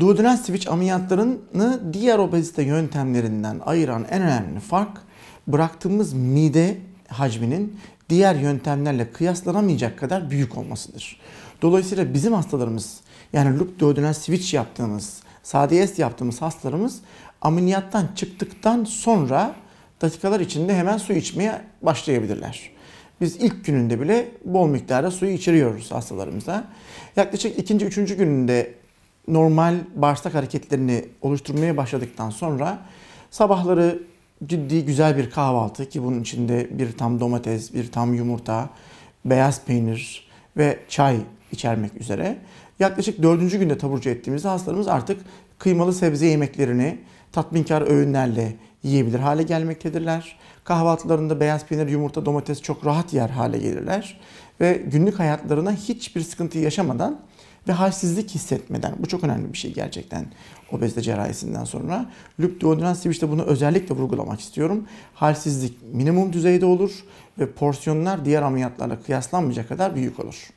Duodenal switch ameliyatlarını diğer obezite yöntemlerinden ayıran en önemli fark bıraktığımız mide hacminin diğer yöntemlerle kıyaslanamayacak kadar büyük olmasıdır. Dolayısıyla bizim hastalarımız yani loop duodenal switch yaptığımız, SADS yaptığımız hastalarımız ameliyattan çıktıktan sonra dakikalar içinde hemen su içmeye başlayabilirler. Biz ilk gününde bile bol miktarda suyu içiriyoruz hastalarımıza. Yaklaşık ikinci, üçüncü gününde normal bağırsak hareketlerini oluşturmaya başladıktan sonra sabahları ciddi güzel bir kahvaltı ki bunun içinde bir tam domates, bir tam yumurta, beyaz peynir ve çay içermek üzere yaklaşık dördüncü günde taburcu ettiğimiz hastalarımız artık kıymalı sebze yemeklerini tatminkar öğünlerle yiyebilir hale gelmektedirler. Kahvaltılarında beyaz peynir, yumurta, domates çok rahat yer hale gelirler ve günlük hayatlarına hiçbir sıkıntı yaşamadan ve halsizlik hissetmeden. Bu çok önemli bir şey gerçekten obezite cerrahisinden sonra. Lüp deodorant switch'te bunu özellikle vurgulamak istiyorum. Halsizlik minimum düzeyde olur ve porsiyonlar diğer ameliyatlarla kıyaslanmayacak kadar büyük olur.